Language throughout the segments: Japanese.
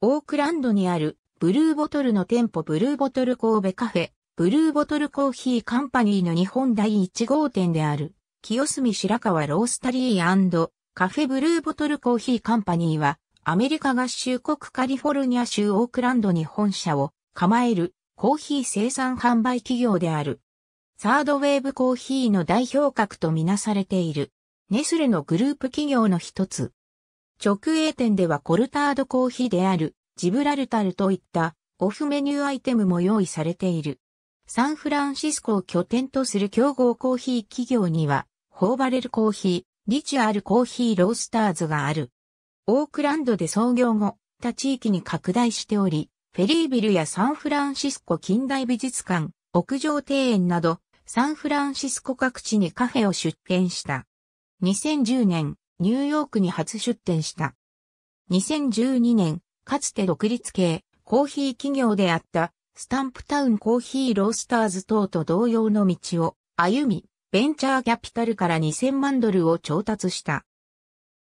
オークランドにあるブルーボトルの店舗ブルーボトル神戸カフェ、ブルーボトルコーヒーカンパニーの日本第1号店である、清澄白河ロースタリーカフェブルーボトルコーヒーカンパニーは、アメリカ合衆国カリフォルニア州オークランドに本社を構えるコーヒー生産販売企業である。サードウェーブコーヒーの代表格とみなされている。ネスレのグループ企業の一つ。直営店ではコルタードコーヒーであるジブラルタルといったオフメニューアイテムも用意されている。サンフランシスコを拠点とする競合コーヒー企業には、ホーバレルコーヒー、リチュアルコーヒーロースターズがある。オークランドで創業後、他地域に拡大しており、フェリービルやサンフランシスコ近代美術館、屋上庭園など、サンフランシスコ各地にカフェを出店した。2010年、ニューヨークに初出店した。2012年、かつて独立系、コーヒー企業であった、スタンプタウンコーヒーロースターズ等と同様の道を歩み、ベンチャーキャピタルから2000万ドルを調達した。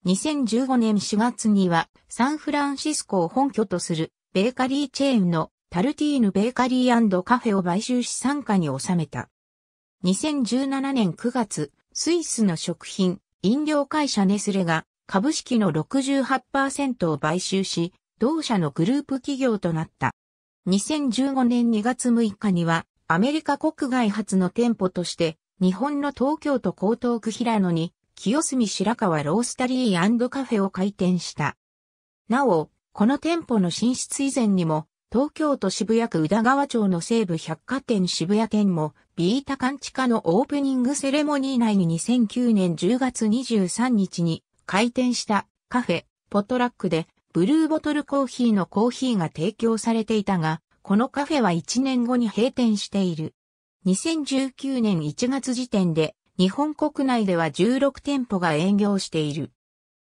2015年4月にはサンフランシスコを本拠とするベーカリーチェーンのタルティーヌベーカリーカフェを買収し参加に収めた。2017年9月、スイスの食品飲料会社ネスレが株式の68%を買収し、同社のグループ企業となった。2015年2月6日には、アメリカ国外初の店舗として、日本の東京都江東区平野に、清澄白河ロースタリーカフェを開店した。なお、この店舗の進出以前にも、東京都渋谷区宇田川町の西部百貨店渋谷店も、ビータカ地下のオープニングセレモニー内に2009年10月23日に開店したカフェ、ポトラックで、ブルーボトルコーヒーのコーヒーが提供されていたが、このカフェは1年後に閉店している。2019年1月時点で、日本国内では16店舗が営業している。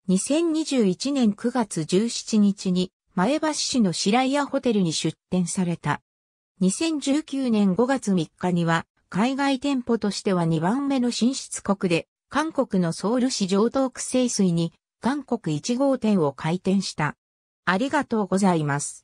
2021年9月17日に前橋市の白屋ホテルに出店された。2019年5月3日には、海外店舗としては2番目の進出国で、韓国のソウル市上東区清水に、韓国1号店を開店した。ありがとうございます。